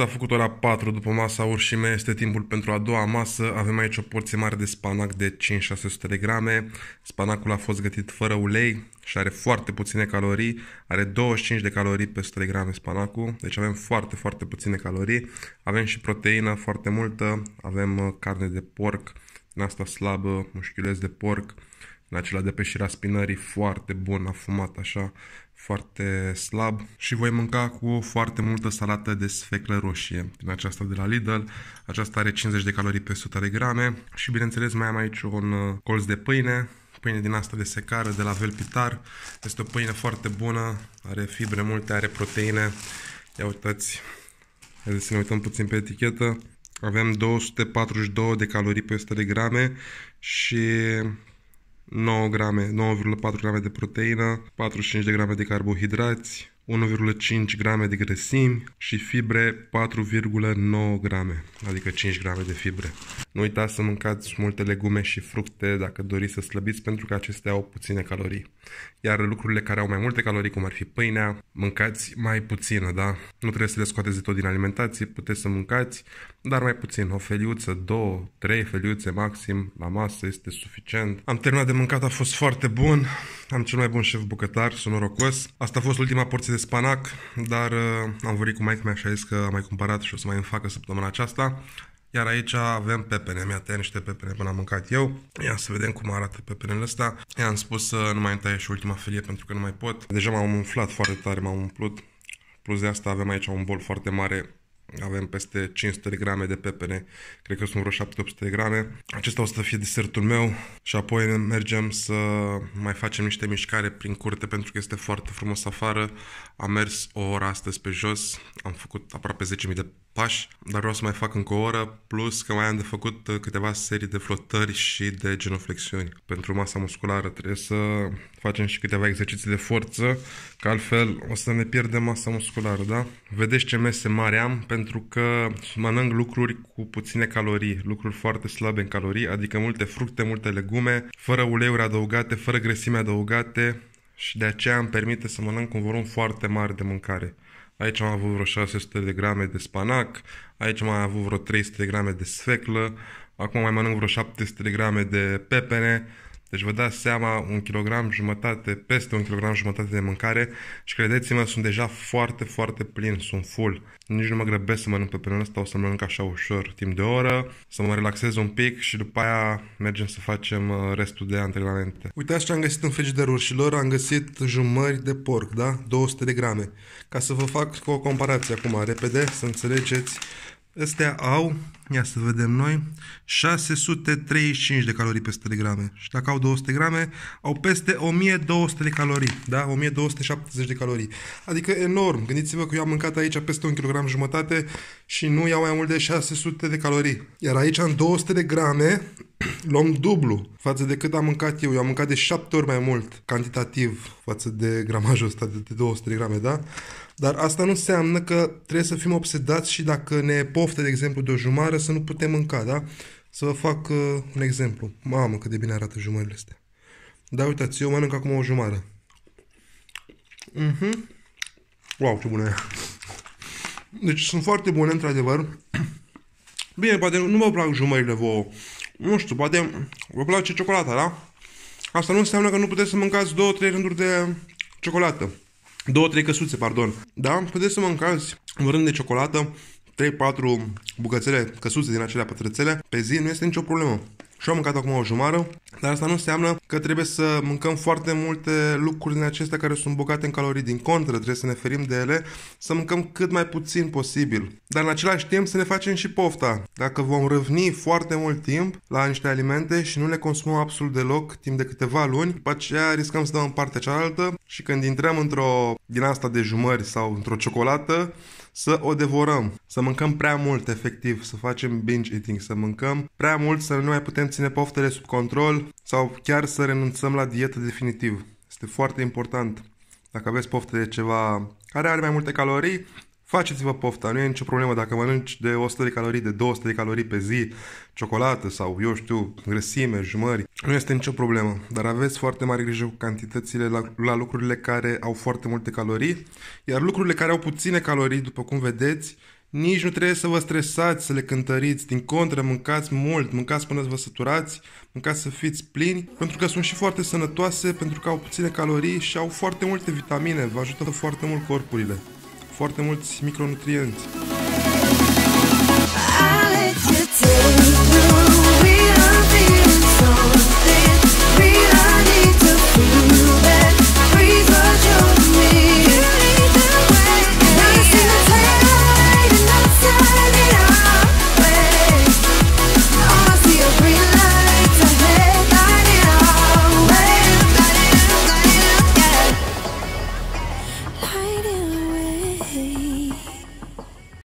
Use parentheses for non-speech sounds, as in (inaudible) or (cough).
S-a făcut ora 4 după masa urșime, este timpul pentru a doua masă, avem aici o porție mare de spanac de 5-600 de grame, spanacul a fost gătit fără ulei și are foarte puține calorii, are 25 de calorii pe 100 de grame spanacul, deci avem foarte, foarte puține calorii, avem și proteină foarte multă, avem uh, carne de porc, din asta slabă, mușchiuleț de porc, în acela de pe spinării, foarte bun, afumat așa, foarte slab și voi mânca cu foarte multă salată de sfeclă roșie din aceasta de la Lidl. Aceasta are 50 de calorii pe 100 de grame și bineînțeles mai am aici un uh, colț de pâine pâine din asta de secară de la Velpitar. Este o pâine foarte bună, are fibre multe, are proteine. Ia uitați, haideți să ne uităm puțin pe etichetă. Avem 242 de calorii pe 100 de grame și 9 grame, 9,4 grame de proteină, 45 de grame de carbohidrați, 1,5 grame de grăsimi și fibre 4,9 grame, adică 5 grame de fibre. Nu uitați să mâncați multe legume și fructe dacă doriți să slăbiți pentru că acestea au puține calorii. Iar lucrurile care au mai multe calorii, cum ar fi pâinea, mâncați mai puțină, da? Nu trebuie să le scoateți de tot din alimentație, puteți să mâncați, dar mai puțin, o feliuță, două, trei feliuțe maxim la masă este suficient. Am terminat de mâncat, a fost foarte bun, am cel mai bun șef bucătar, sunt norocos. Asta a fost ultima porție de spanac, dar uh, am vorbit cu Mike mea și a zis că am mai cumpărat și o să mai îmi facă săptămâna aceasta. Iar aici avem pepene, mi-a tăiat niște pepene până am mâncat eu. Ia să vedem cum arată pepenele ăsta. I-am spus să nu mai întaie și ultima felie pentru că nu mai pot. Deja m-am umflat foarte tare, m-am umplut. Plus de asta avem aici un bol foarte mare avem peste 500 de grame de pepene, cred că sunt vreo 700 800 de grame. Acesta o să fie desertul meu și apoi mergem să mai facem niște mișcare prin curte pentru că este foarte frumos afară. Am mers o oră astăzi pe jos, am făcut aproape 10.000 de pași, dar vreau să mai fac încă o oră, plus că mai am de făcut uh, câteva serii de flotări și de genoflexiuni. Pentru masa musculară trebuie să facem și câteva exerciții de forță, că altfel o să ne pierdem masa musculară, da? Vedeți ce mese mare am, pentru că mănânc lucruri cu puține calorii, lucruri foarte slabe în calorii, adică multe fructe, multe legume, fără uleiuri adăugate, fără grăsime adăugate, și de aceea îmi permite să mănânc un volum foarte mare de mâncare aici am avut vreo 600 de grame de spanac, aici am avut vreo 300 de grame de sfeclă, acum mai mănânc vreo 700 de grame de pepene, deci vă dați seama, un kilogram jumătate, peste un kilogram jumătate de mâncare și credeți-mă, sunt deja foarte, foarte plin, sunt full. Nici nu mă grăbesc să mănânc pe penul ăsta, o să mănânc așa ușor timp de o oră, să mă relaxez un pic și după aia mergem să facem uh, restul de antrenamente. Uitați ce am găsit în frigiderul lor, am găsit jumări de porc, da? 200 de grame. Ca să vă fac o comparație acum, repede, să înțelegeți. Astea au Ia să vedem noi. 635 de calorii pe 100 de grame. Și dacă au 200 grame, au peste 1200 de calorii. Da? 1270 de calorii. Adică enorm. Gândiți-vă că eu am mâncat aici peste 1 kg jumătate și nu iau mai mult de 600 de calorii. Iar aici în 200 de grame (clears throat) luăm dublu față de cât am mâncat eu. Eu am mâncat de 7 ori mai mult cantitativ față de gramajul ăsta de 200 de grame, da? Dar asta nu înseamnă că trebuie să fim obsedați și dacă ne poftă, de exemplu, de o jumară să nu putem mânca, da? Să vă fac uh, un exemplu. Mamă, cât de bine arată jumările astea. Da, uitați, eu mănânc acum o jumătate. Mhm. Wow, ce bună e. Deci sunt foarte bune, într-adevăr. Bine, poate nu vă plac jumările vouă. Nu știu, poate vă place ciocolata, da? Asta nu înseamnă că nu puteți să mâncați două, trei rânduri de ciocolată. Două, trei căsuțe, pardon. Da? Puteți să mâncați un rând de ciocolată, 3-4 bucățele căsuțe din acelea pătrățele pe zi, nu este nicio problemă. Și am mâncat acum o jumară, dar asta nu înseamnă că trebuie să mâncăm foarte multe lucruri din acestea care sunt bogate în calorii. Din contră, trebuie să ne ferim de ele, să mâncăm cât mai puțin posibil. Dar în același timp să ne facem și pofta. Dacă vom răvni foarte mult timp la niște alimente și nu le consumăm absolut deloc timp de câteva luni, după aceea riscăm să dăm în partea cealaltă și când intrăm într-o din asta de jumări sau într-o ciocolată, să o devorăm, să mâncăm prea mult efectiv, să facem binge eating, să mâncăm prea mult, să nu mai putem ține poftele sub control sau chiar să renunțăm la dietă definitiv. Este foarte important. Dacă aveți poftă de ceva care are mai multe calorii, Faceți-vă pofta, nu e nicio problemă dacă mănânci de 100 de calorii, de 200 de calorii pe zi, ciocolată sau, eu știu, grăsime, jumări. Nu este nicio problemă, dar aveți foarte mare grijă cu cantitățile la, la lucrurile care au foarte multe calorii, iar lucrurile care au puține calorii, după cum vedeți, nici nu trebuie să vă stresați, să le cântăriți, din contră, mâncați mult, mâncați până să vă săturați, mâncați să fiți plini, pentru că sunt și foarte sănătoase, pentru că au puține calorii și au foarte multe vitamine, vă ajută foarte mult corpurile foarte mulți micronutrienți. I'll let you